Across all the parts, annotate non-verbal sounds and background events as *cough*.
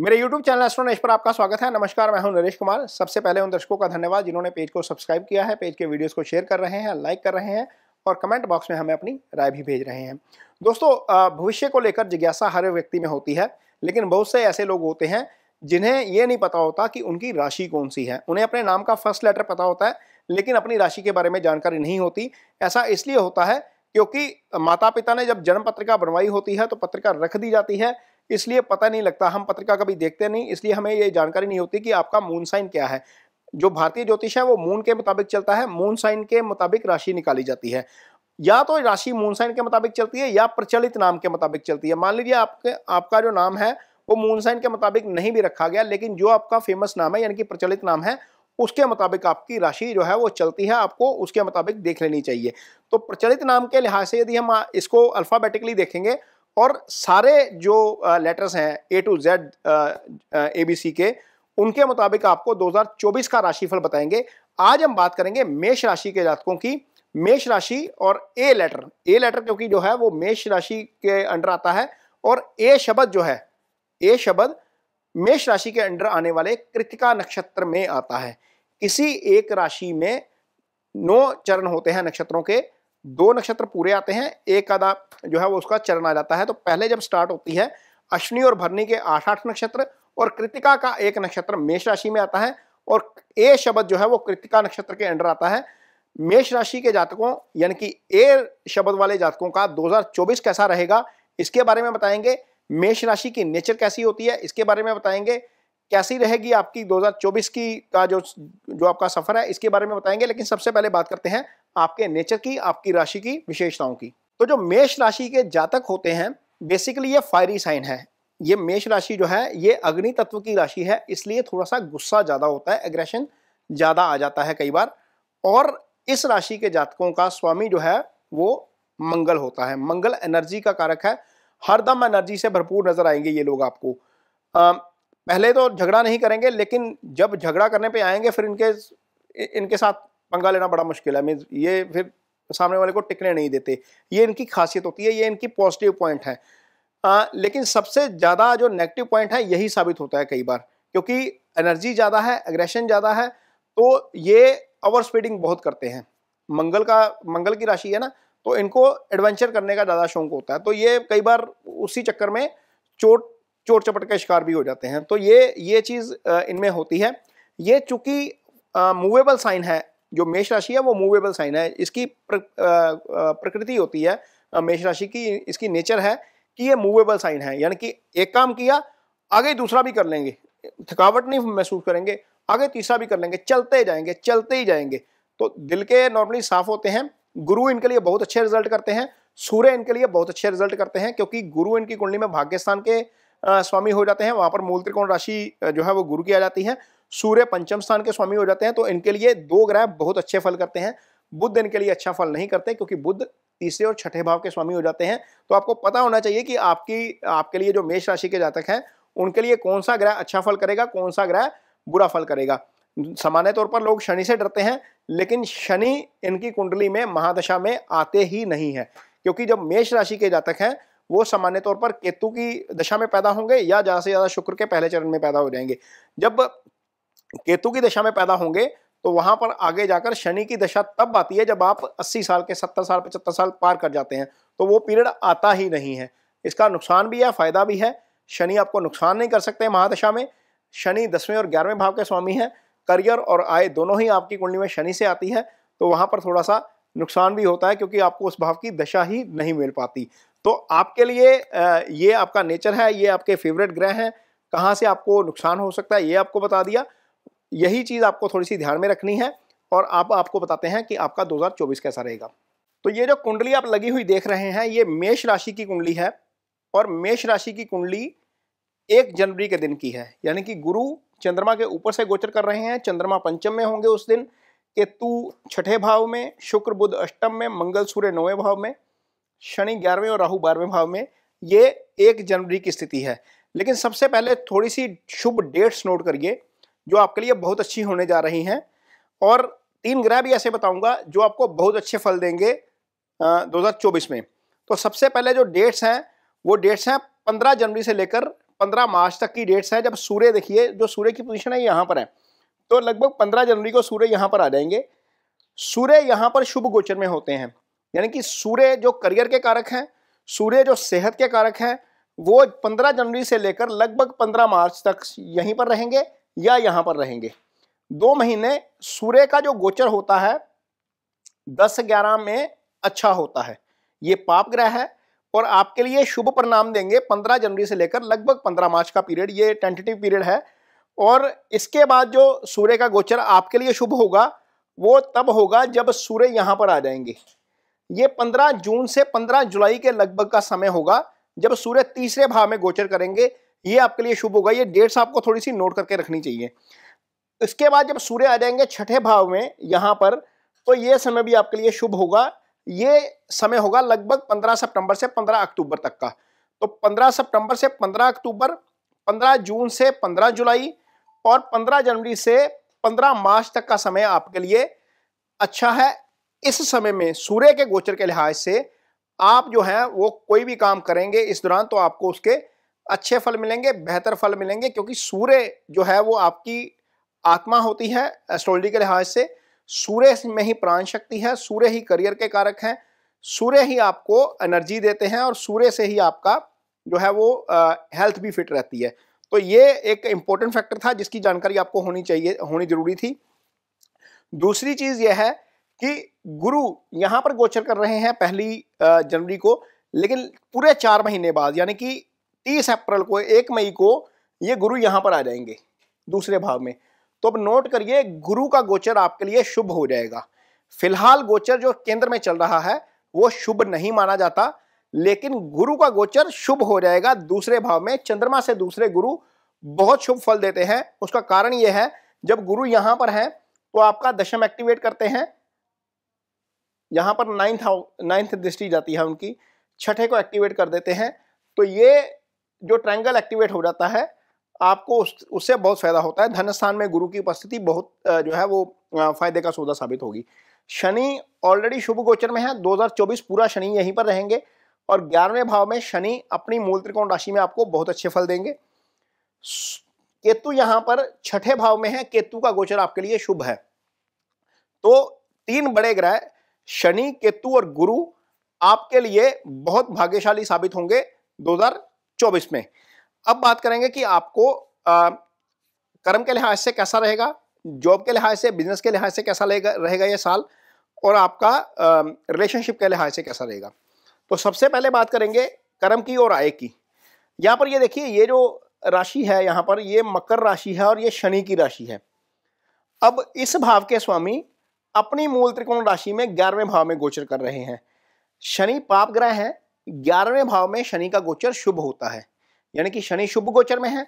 मेरे YouTube channel एस्ट्रोनेश पर आपका स्वागत है नमस्कार मैं हूं नरेश कुमार सबसे पहले उन दर्शकों का धन्यवाद जिन्होंने पेज को सब्सक्राइब किया है पेज के वीडियोस को शेयर कर रहे हैं लाइक कर रहे हैं और कमेंट बॉक्स में हमें अपनी राय भी भेज रहे हैं दोस्तों भविष्य को लेकर जिज्ञासा हर व्यक्ति में होती है लेकिन बहुत से ऐसे लोग होते हैं जिन्हें ये नहीं पता होता कि उनकी राशि कौन सी है उन्हें अपने नाम का फर्स्ट लेटर पता होता है लेकिन अपनी राशि के बारे में जानकारी नहीं होती ऐसा इसलिए होता है क्योंकि माता पिता ने जब जन्म पत्रिका बनवाई होती है तो पत्रिका रख दी जाती है इसलिए पता नहीं लगता हम पत्रिका कभी देखते नहीं इसलिए हमें ये जानकारी नहीं होती कि आपका मून साइन क्या है जो भारतीय ज्योतिष है वो मून के मुताबिक चलता है मून साइन के मुताबिक राशि निकाली जाती है या तो राशि मून साइन के मुताबिक चलती है या प्रचलित नाम के मुताबिक चलती है मान लीजिए आपके आपका जो नाम है वो मून साइन के मुताबिक नहीं भी रखा गया लेकिन जो आपका फेमस नाम है यानी कि प्रचलित नाम है उसके मुताबिक आपकी राशि जो है वो चलती है आपको उसके मुताबिक देख लेनी चाहिए तो प्रचलित नाम के लिहाज से यदि हम इसको अल्फ़ाबेटिकली देखेंगे और सारे जो लेटर्स हैं A to Z A B C के उनके मुताबिक आपको 2024 का राशिफल बताएंगे आज हम बात करेंगे मेष राशि के जातकों की मेष राशि और ए लेटर ए लेटर क्योंकि जो है वो मेष राशि के अंडर आता है और ए शब्द जो है ए शब्द मेष राशि के अंडर आने वाले कृतिका नक्षत्र में आता है किसी एक राशि में नौ चरण होते हैं नक्षत्रों के दो नक्षत्र पूरे आते हैं एक आधा जो है वो उसका चरण आ जाता है तो पहले जब स्टार्ट होती है अश्विनी और भरनी के आठ आठ नक्षत्र और कृतिका का एक नक्षत्र मेष राशि में आता है और ए शब्द जो है वो कृतिका नक्षत्र के अंडर आता है मेष राशि के जातकों यानी कि ए शब्द वाले जातकों का 2024 कैसा रहेगा इसके बारे में बताएंगे मेष राशि की नेचर कैसी होती है इसके बारे में बताएंगे कैसी रहेगी आपकी 2024 की का जो जो आपका सफर है इसके बारे में बताएंगे लेकिन सबसे पहले बात करते हैं आपके नेचर की आपकी राशि की विशेषताओं की तो जो मेष राशि के जातक होते हैं बेसिकली ये फायरी साइन है ये मेष राशि जो है ये अग्नि तत्व की राशि है इसलिए थोड़ा सा गुस्सा ज़्यादा होता है एग्रेशन ज़्यादा आ जाता है कई बार और इस राशि के जातकों का स्वामी जो है वो मंगल होता है मंगल एनर्जी का कारक है हरदम एनर्जी से भरपूर नजर आएंगे ये लोग आपको आ, पहले तो झगड़ा नहीं करेंगे लेकिन जब झगड़ा करने पे आएंगे फिर इनके इनके साथ पंगा लेना बड़ा मुश्किल है मीन ये फिर सामने वाले को टिकने नहीं देते ये इनकी खासियत होती है ये इनकी पॉजिटिव पॉइंट है आ, लेकिन सबसे ज़्यादा जो नेगेटिव पॉइंट है यही साबित होता है कई बार क्योंकि एनर्जी ज़्यादा है एग्रेशन ज़्यादा है तो ये ओवर स्पीडिंग बहुत करते हैं मंगल का मंगल की राशि है ना तो इनको एडवेंचर करने का ज़्यादा शौक होता है तो ये कई बार उसी चक्कर में चोट चोट चपट का शिकार भी हो जाते हैं तो ये ये चीज़ इनमें होती है ये चूँकि मूवेबल साइन है जो मेष राशि है वो मूवेबल साइन है इसकी प्र, प्रकृति होती है मेष राशि की इसकी नेचर है कि ये मूवेबल साइन है यानी कि एक काम किया आगे दूसरा भी कर लेंगे थकावट नहीं महसूस करेंगे आगे तीसरा भी कर लेंगे चलते जाएंगे चलते ही जाएंगे तो दिल के नॉर्मली साफ होते हैं गुरु इनके लिए बहुत अच्छे रिजल्ट करते हैं सूर्य इनके लिए बहुत अच्छे रिजल्ट करते हैं क्योंकि गुरु इनकी कुंडली में भाग्यस्थान के स्वामी हो जाते हैं वहां पर मूल त्रिकोण राशि जो है वो गुरु की आ जाती है सूर्य पंचम स्थान के स्वामी हो जाते हैं तो इनके लिए दो ग्रह बहुत अच्छे फल करते हैं बुद्ध इनके लिए अच्छा फल नहीं करते क्योंकि बुद्ध तीसरे और छठे भाव के स्वामी हो जाते हैं तो आपको पता होना चाहिए कि आपकी आपके लिए जो मेष राशि के जातक हैं उनके लिए कौन सा ग्रह अच्छा फल करेगा कौन सा ग्रह बुरा फल करेगा सामान्य तौर पर लोग शनि से डरते हैं लेकिन शनि इनकी कुंडली में महादशा में आते ही नहीं है क्योंकि जब मेष राशि के जातक हैं वो सामान्य तौर पर केतु की दशा में पैदा होंगे या ज़्यादा से ज़्यादा शुक्र के पहले चरण में पैदा हो जाएंगे जब केतु की दशा में पैदा होंगे तो वहां पर आगे जाकर शनि की दशा तब आती है जब आप 80 साल के 70 साल 75 साल पार कर जाते हैं तो वो पीरियड आता ही नहीं है इसका नुकसान भी है फायदा भी है शनि आपको नुकसान नहीं कर सकते महादशा में शनि दसवें और ग्यारहवें भाव के स्वामी हैं करियर और आय दोनों ही आपकी कुंडली में शनि से आती है तो वहाँ पर थोड़ा सा नुकसान भी होता है क्योंकि आपको उस भाव की दशा ही नहीं मिल पाती तो आपके लिए ये आपका नेचर है ये आपके फेवरेट ग्रह हैं कहाँ से आपको नुकसान हो सकता है ये आपको बता दिया यही चीज़ आपको थोड़ी सी ध्यान में रखनी है और आप आपको बताते हैं कि आपका 2024 कैसा रहेगा तो ये जो कुंडली आप लगी हुई देख रहे हैं ये मेष राशि की कुंडली है और मेष राशि की कुंडली एक जनवरी के दिन की है यानी कि गुरु चंद्रमा के ऊपर से गोचर कर रहे हैं चंद्रमा पंचम में होंगे उस दिन केतु छठे भाव में शुक्र बुद्ध अष्टम में मंगल सूर्य नौवें भाव में शनि ग्यारहवें और राहु बारहवें भाव में ये एक जनवरी की स्थिति है लेकिन सबसे पहले थोड़ी सी शुभ डेट्स नोट करिए जो आपके लिए बहुत अच्छी होने जा रही हैं और तीन ग्रह भी ऐसे बताऊंगा जो आपको बहुत अच्छे फल देंगे दो हज़ार चौबीस में तो सबसे पहले जो डेट्स हैं वो डेट्स हैं पंद्रह जनवरी से लेकर पंद्रह मार्च तक की डेट्स हैं जब सूर्य देखिए जो सूर्य की पोजीशन है यहाँ पर है तो लगभग पंद्रह जनवरी को सूर्य यहाँ पर आ जाएंगे सूर्य यहाँ पर शुभ गोचर में होते हैं यानी कि सूर्य जो करियर के कारक हैं सूर्य जो सेहत के कारक हैं वो पंद्रह जनवरी से लेकर लगभग पंद्रह मार्च तक यहीं पर रहेंगे या यहाँ पर रहेंगे दो महीने सूर्य का जो गोचर होता है दस ग्यारह में अच्छा होता है ये पाप ग्रह है और आपके लिए शुभ परिणाम देंगे पंद्रह जनवरी से लेकर लगभग पंद्रह मार्च का पीरियड ये टेंटेटिव पीरियड है और इसके बाद जो सूर्य का गोचर आपके लिए शुभ होगा वो तब होगा जब सूर्य यहाँ पर आ जाएंगे ये पंद्रह जून से पंद्रह जुलाई के लगभग का समय होगा जब सूर्य तीसरे भाव में गोचर करेंगे ये आपके लिए शुभ होगा ये डेट्स आपको थोड़ी सी नोट करके रखनी चाहिए इसके बाद जब सूर्य आ जाएंगे छठे भाव में यहाँ पर तो ये समय भी आपके लिए शुभ होगा ये समय होगा लगभग 15 सितंबर से 15 अक्टूबर तक का तो 15 सितंबर से 15 अक्टूबर 15 जून से 15 जुलाई और 15 जनवरी से 15 मार्च तक का समय आपके लिए अच्छा है इस समय में सूर्य के गोचर के लिहाज से आप जो है वो कोई भी काम करेंगे इस दौरान तो आपको उसके अच्छे फल मिलेंगे बेहतर फल मिलेंगे क्योंकि सूर्य जो है वो आपकी आत्मा होती है एस्ट्रोलॉजी के लिहाज से सूर्य में ही प्राण शक्ति है सूर्य ही करियर के कारक हैं सूर्य ही आपको एनर्जी देते हैं और सूर्य से ही आपका जो है वो हेल्थ भी फिट रहती है तो ये एक इम्पोर्टेंट फैक्टर था जिसकी जानकारी आपको होनी चाहिए होनी ज़रूरी थी दूसरी चीज़ यह है कि गुरु यहाँ पर गोचर कर रहे हैं पहली जनवरी को लेकिन पूरे चार महीने बाद यानी कि तीस अप्रैल को एक मई को ये गुरु यहाँ पर आ जाएंगे दूसरे भाव में तो अब नोट करिए गुरु का गोचर आपके लिए शुभ हो जाएगा फिलहाल गोचर जो केंद्र में चल रहा है वो शुभ नहीं माना जाता लेकिन गुरु का गोचर शुभ हो जाएगा दूसरे भाव में चंद्रमा से दूसरे गुरु बहुत शुभ फल देते हैं उसका कारण यह है जब गुरु यहां पर है तो आपका दशम एक्टिवेट करते हैं यहां पर नाइन्थ नाइन्थ दृष्टि जाती है उनकी छठे को एक्टिवेट कर देते हैं तो ये जो ट्रैंगल एक्टिवेट हो जाता है आपको उस उससे बहुत फायदा होता है धन स्थान में गुरु की उपस्थिति बहुत जो है वो फायदे का सौदा साबित होगी शनि ऑलरेडी शुभ गोचर में है 2024 पूरा शनि यहीं पर रहेंगे और ग्यारहवें भाव में शनि अपनी मूल त्रिकोण राशि में आपको बहुत अच्छे फल देंगे केतु यहां पर छठे भाव में है केतु का गोचर आपके लिए शुभ है तो तीन बड़े ग्रह शनि केतु और गुरु आपके लिए बहुत भाग्यशाली साबित होंगे चौबीस में अब बात करेंगे कि आपको आ, कर्म के लिहाज से कैसा रहेगा जॉब के लिहाज से बिजनेस के लिहाज से कैसा रहेगा ये साल और आपका रिलेशनशिप के लिहाज से कैसा रहेगा तो सबसे पहले बात करेंगे कर्म की और आय की यहाँ पर ये देखिए ये जो राशि है यहाँ पर ये मकर राशि है और ये शनि की राशि है अब इस भाव के स्वामी अपनी मूल त्रिकोण राशि में ग्यारहवें भाव में गोचर कर रहे हैं शनि पाप ग्रह है ग्यारहवें भाव में शनि का गोचर शुभ होता है यानी कि शनि शुभ गोचर में है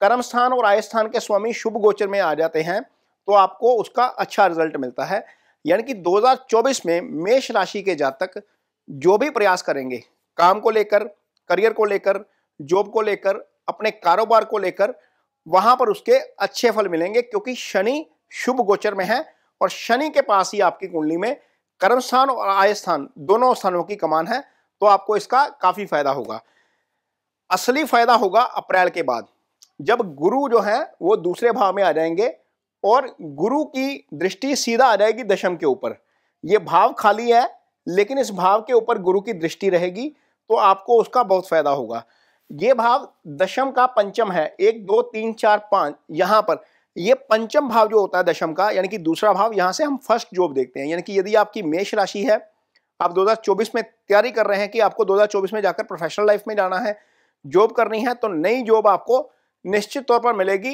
कर्म स्थान और आय स्थान के स्वामी शुभ गोचर में आ जाते हैं तो आपको उसका अच्छा रिजल्ट मिलता है यानी कि 2024 में मेष राशि के जातक जो भी प्रयास करेंगे काम को लेकर करियर को लेकर जॉब को लेकर अपने कारोबार को लेकर वहां पर उसके अच्छे फल मिलेंगे क्योंकि शनि शुभ गोचर में है और शनि के पास ही आपकी कुंडली में कर्म स्थान और आय स्थान दोनों स्थानों की कमान है तो आपको इसका काफ़ी फायदा होगा असली फायदा होगा अप्रैल के बाद जब गुरु जो है वो दूसरे भाव में आ जाएंगे और गुरु की दृष्टि सीधा आ जाएगी दशम के ऊपर ये भाव खाली है लेकिन इस भाव के ऊपर गुरु की दृष्टि रहेगी तो आपको उसका बहुत फायदा होगा ये भाव दशम का पंचम है एक दो तीन चार पाँच यहाँ पर ये पंचम भाव जो होता है दशम का यानी कि दूसरा भाव यहाँ से हम फर्स्ट जॉब देखते हैं यानी कि यदि आपकी मेष राशि है आप 2024 में तैयारी कर रहे हैं कि आपको 2024 में जाकर प्रोफेशनल लाइफ में जाना है जॉब करनी है तो नई जॉब आपको निश्चित तौर पर मिलेगी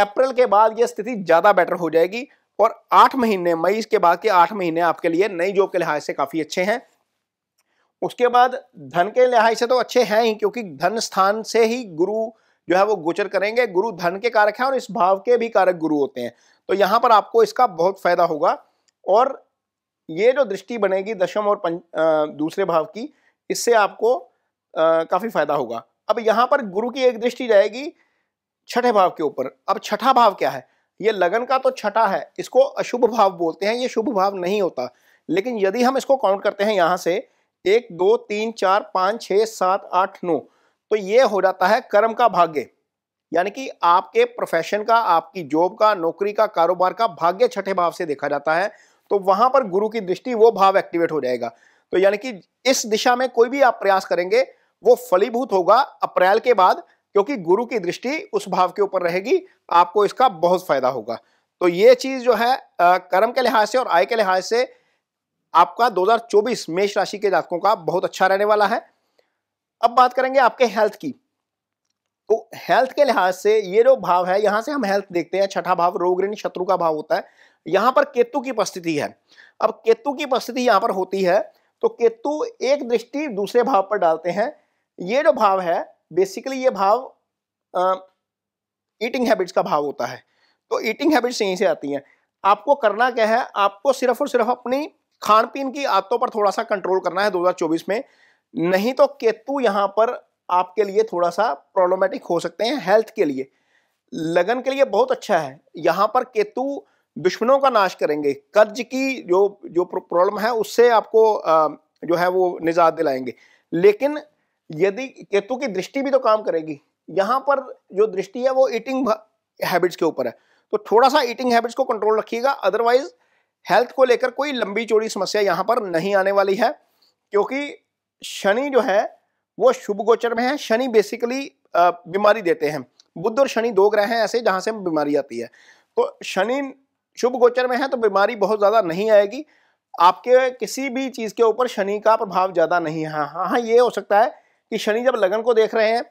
अप्रैल के बाद यह स्थिति ज़्यादा बेटर हो जाएगी और आठ महीने मई के बाद के आठ महीने आपके लिए नई जॉब के लिहाज से काफ़ी अच्छे हैं उसके बाद धन के लिहाज से तो अच्छे हैं ही क्योंकि धन स्थान से ही गुरु जो है वो गोचर करेंगे गुरु धन के कारक हैं और इस भाव के भी कारक गुरु होते हैं तो यहाँ पर आपको इसका बहुत फायदा होगा और ये जो दृष्टि बनेगी दशम और पंच दूसरे भाव की इससे आपको काफ़ी फायदा होगा अब यहाँ पर गुरु की एक दृष्टि जाएगी छठे भाव के ऊपर अब छठा भाव क्या है ये लगन का तो छठा है इसको अशुभ भाव बोलते हैं ये शुभ भाव नहीं होता लेकिन यदि हम इसको काउंट करते हैं यहाँ से एक दो तीन चार पाँच छः सात आठ नौ तो ये हो जाता है कर्म का भाग्य यानी कि आपके प्रोफेशन का आपकी जॉब का नौकरी का कारोबार का भाग्य छठे भाव से देखा जाता है तो वहां पर गुरु की दृष्टि वो भाव एक्टिवेट हो जाएगा तो यानी कि इस दिशा में कोई भी आप प्रयास करेंगे वो फलीभूत होगा अप्रैल के बाद क्योंकि गुरु की दृष्टि उस भाव के ऊपर रहेगी आपको इसका बहुत फायदा होगा तो ये चीज जो है कर्म के लिहाज से और आय के लिहाज से आपका 2024 मेष राशि के जातकों का बहुत अच्छा रहने वाला है अब बात करेंगे आपके हेल्थ की तो हेल्थ के लिहाज से ये जो भाव है यहां से हम हेल्थ देखते हैं छठा भाव रोग ऋण शत्रु का भाव होता है यहाँ पर केतु की उपस्थिति है अब केतु की उपस्थिति यहाँ पर होती है तो केतु एक दृष्टि दूसरे भाव पर डालते हैं ये जो भाव है बेसिकली ये भाव ईटिंग हैबिट्स का भाव होता है तो ईटिंग हैबिट्स यहीं से आती हैं आपको करना क्या है आपको सिर्फ और सिर्फ अपनी खान पीन की आदतों पर थोड़ा सा कंट्रोल करना है 2024 में नहीं तो केतु यहाँ पर आपके लिए थोड़ा सा प्रॉब्लमेटिक हो सकते हैं हेल्थ के लिए लगन के लिए बहुत अच्छा है यहाँ पर केतु दुश्मनों का नाश करेंगे कर्ज की जो जो प्रॉब्लम है उससे आपको जो है वो निजात दिलाएंगे लेकिन यदि केतु की दृष्टि भी तो काम करेगी यहाँ पर जो दृष्टि है वो ईटिंग हैबिट्स के ऊपर है तो थोड़ा सा ईटिंग हैबिट्स को कंट्रोल रखिएगा अदरवाइज हेल्थ को लेकर कोई लंबी चौड़ी समस्या यहाँ पर नहीं आने वाली है क्योंकि शनि जो है वो शुभ गोचर में है शनि बेसिकली बीमारी देते हैं बुद्ध और शनि दो ग्रह हैं ऐसे जहाँ से बीमारी आती है तो शनि शुभ गोचर में है तो बीमारी बहुत ज़्यादा नहीं आएगी आपके किसी भी चीज़ के ऊपर शनि का प्रभाव ज़्यादा नहीं है हाँ, हाँ हाँ ये हो सकता है कि शनि जब लगन को देख रहे हैं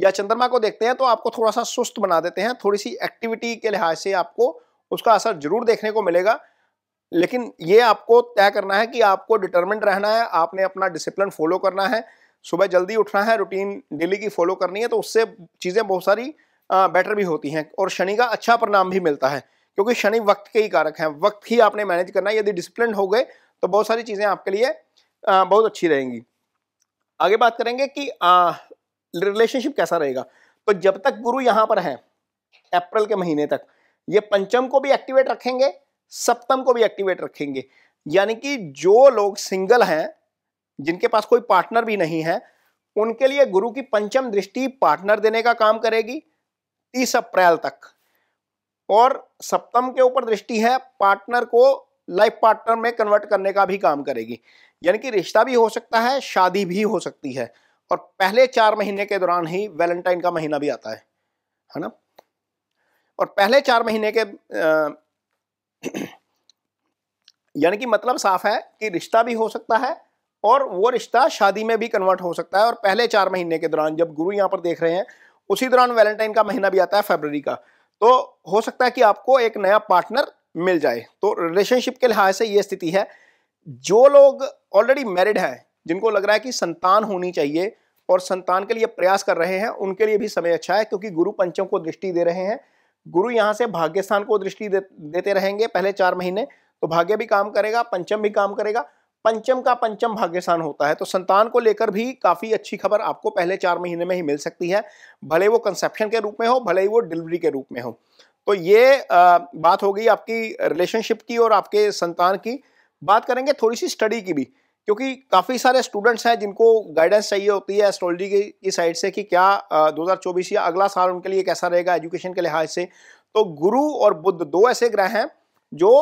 या चंद्रमा को देखते हैं तो आपको थोड़ा सा सुस्त बना देते हैं थोड़ी सी एक्टिविटी के लिहाज से आपको उसका असर जरूर देखने को मिलेगा लेकिन ये आपको तय करना है कि आपको डिटर्मेंट रहना है आपने अपना डिसिप्लिन फॉलो करना है सुबह जल्दी उठना है रूटीन डेली की फॉलो करनी है तो उससे चीज़ें बहुत सारी बेटर भी होती हैं और शनि का अच्छा परिणाम भी मिलता है क्योंकि शनि वक्त के ही कारक हैं वक्त ही आपने मैनेज करना है यदि डिसिप्लिन हो गए तो बहुत सारी चीज़ें आपके लिए आ, बहुत अच्छी रहेंगी आगे बात करेंगे कि रिलेशनशिप कैसा रहेगा तो जब तक गुरु यहाँ पर हैं अप्रैल के महीने तक ये पंचम को भी एक्टिवेट रखेंगे सप्तम को भी एक्टिवेट रखेंगे यानी कि जो लोग सिंगल हैं जिनके पास कोई पार्टनर भी नहीं है उनके लिए गुरु की पंचम दृष्टि पार्टनर देने का काम करेगी तीस अप्रैल तक और सप्तम के ऊपर दृष्टि है पार्टनर को लाइफ पार्टनर में कन्वर्ट करने का भी काम करेगी यानी कि रिश्ता भी हो सकता है शादी भी हो सकती है और पहले चार महीने के दौरान ही वैलेंटाइन का महीना भी आता है है ना और पहले चार महीने के *clears throat* यानी कि मतलब साफ है कि रिश्ता भी हो सकता है और वो रिश्ता शादी में भी कन्वर्ट हो सकता है और पहले चार महीने के दौरान जब गुरु यहाँ पर देख रहे हैं उसी दौरान वैलेंटाइन का महीना भी आता है फेबर का तो हो सकता है कि आपको एक नया पार्टनर मिल जाए तो रिलेशनशिप के लिहाज से ये स्थिति है जो लोग ऑलरेडी मैरिड हैं जिनको लग रहा है कि संतान होनी चाहिए और संतान के लिए प्रयास कर रहे हैं उनके लिए भी समय अच्छा है क्योंकि गुरु पंचम को दृष्टि दे रहे हैं गुरु यहाँ से भाग्यस्थान को दृष्टि दे, देते रहेंगे पहले चार महीने तो भाग्य भी काम करेगा पंचम भी काम करेगा पंचम का पंचम भाग्यस्थान होता है तो संतान को लेकर भी काफ़ी अच्छी खबर आपको पहले चार महीने में ही मिल सकती है भले वो कंसेप्शन के रूप में हो भले ही वो डिलीवरी के रूप में हो तो ये आ, बात हो गई आपकी रिलेशनशिप की और आपके संतान की बात करेंगे थोड़ी सी स्टडी की भी क्योंकि काफ़ी सारे स्टूडेंट्स हैं जिनको गाइडेंस चाहिए होती है एस्ट्रोलॉजी की, की साइड से कि क्या आ, 2024 या अगला साल उनके लिए कैसा रहेगा एजुकेशन के लिहाज से तो गुरु और बुद्ध दो ऐसे ग्रह हैं जो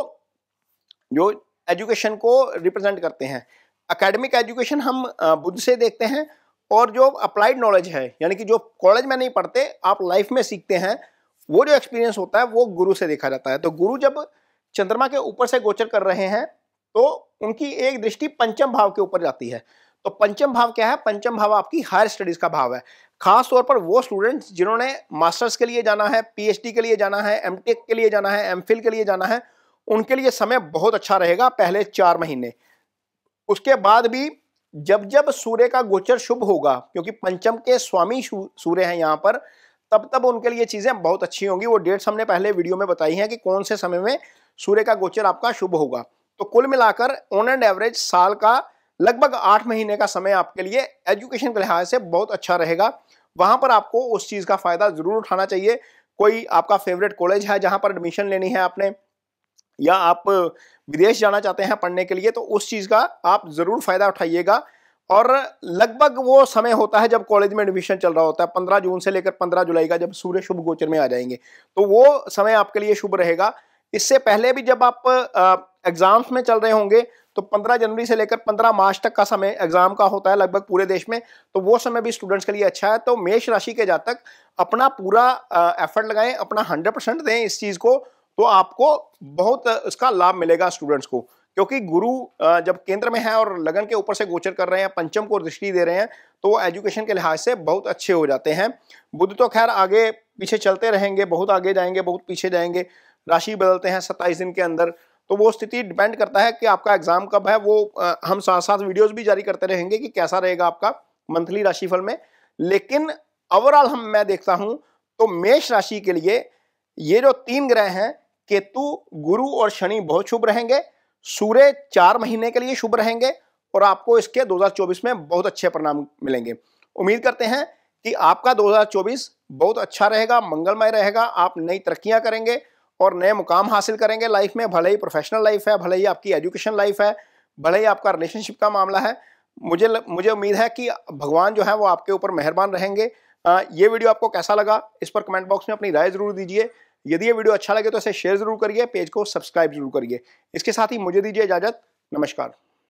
जो एजुकेशन को रिप्रेजेंट करते हैं अकेडमिक एजुकेशन हम बुद्ध से देखते हैं और जो अप्लाइड नॉलेज है यानी कि जो कॉलेज में नहीं पढ़ते आप लाइफ में सीखते हैं वो जो एक्सपीरियंस होता है वो गुरु से देखा जाता है तो गुरु जब चंद्रमा के ऊपर से गोचर कर रहे हैं तो उनकी एक दृष्टि पंचम भाव के ऊपर जाती है तो पंचम भाव क्या है पंचम भाव आपकी हायर स्टडीज़ का भाव है खास तौर पर वो स्टूडेंट्स जिन्होंने मास्टर्स के लिए जाना है पीएचडी के लिए जाना है एमटेक के लिए जाना है एमफिल के लिए जाना है उनके लिए समय बहुत अच्छा रहेगा पहले चार महीने उसके बाद भी जब जब सूर्य का गोचर शुभ होगा क्योंकि पंचम के स्वामी सूर्य हैं यहाँ पर तब तब उनके लिए चीज़ें बहुत अच्छी होंगी वो डेट्स हमने पहले वीडियो में बताई हैं कि कौन से समय में सूर्य का गोचर आपका शुभ होगा तो कुल मिलाकर ऑन एंड एवरेज साल का लगभग आठ महीने का समय आपके लिए एजुकेशन के लिहाज से बहुत अच्छा रहेगा वहाँ पर आपको उस चीज़ का फ़ायदा ज़रूर उठाना चाहिए कोई आपका फेवरेट कॉलेज है जहाँ पर एडमिशन लेनी है आपने या आप विदेश जाना चाहते हैं पढ़ने के लिए तो उस चीज़ का आप ज़रूर फ़ायदा उठाइएगा और लगभग वो समय होता है जब कॉलेज में एडमिशन चल रहा होता है पंद्रह जून से लेकर पंद्रह जुलाई का जब सूर्य शुभ गोचर में आ जाएंगे तो वो समय आपके लिए शुभ रहेगा इससे पहले भी जब आप एग्जाम्स में चल रहे होंगे तो 15 जनवरी से लेकर 15 मार्च तक का समय एग्जाम का होता है लगभग पूरे देश में तो वो समय भी स्टूडेंट्स के लिए अच्छा है तो मेष राशि के जातक अपना पूरा एफर्ट लगाएं अपना 100 परसेंट दें इस चीज़ को तो आपको बहुत उसका लाभ मिलेगा स्टूडेंट्स को क्योंकि गुरु जब केंद्र में है और लगन के ऊपर से गोचर कर रहे हैं पंचम को दृष्टि दे रहे हैं तो वो एजुकेशन के लिहाज से बहुत अच्छे हो जाते हैं बुद्ध तो खैर आगे पीछे चलते रहेंगे बहुत आगे जाएंगे बहुत पीछे जाएंगे राशि बदलते हैं सत्ताईस दिन के अंदर तो वो स्थिति डिपेंड करता है कि आपका एग्जाम कब है वो हम साथ साथ वीडियोज भी जारी करते रहेंगे कि कैसा रहेगा आपका मंथली राशिफल में लेकिन ओवरऑल हम मैं देखता हूँ तो मेष राशि के लिए ये जो तीन ग्रह हैं केतु गुरु और शनि बहुत शुभ रहेंगे सूर्य चार महीने के लिए शुभ रहेंगे और आपको इसके 2024 में बहुत अच्छे परिणाम मिलेंगे उम्मीद करते हैं कि आपका 2024 बहुत अच्छा रहेगा मंगलमय रहेगा आप नई तरक्कियां करेंगे और नए मुकाम हासिल करेंगे लाइफ में भले ही प्रोफेशनल लाइफ है भले ही आपकी एजुकेशन लाइफ है भले ही आपका रिलेशनशिप का मामला है मुझे मुझे उम्मीद है कि भगवान जो है वो आपके ऊपर मेहरबान रहेंगे ये वीडियो आपको कैसा लगा इस पर कमेंट बॉक्स में अपनी राय ज़रूर दीजिए यदि ये वीडियो अच्छा लगे तो इसे शेयर जरूर करिए पेज को सब्सक्राइब जरूर करिए इसके साथ ही मुझे दीजिए इजाजत नमस्कार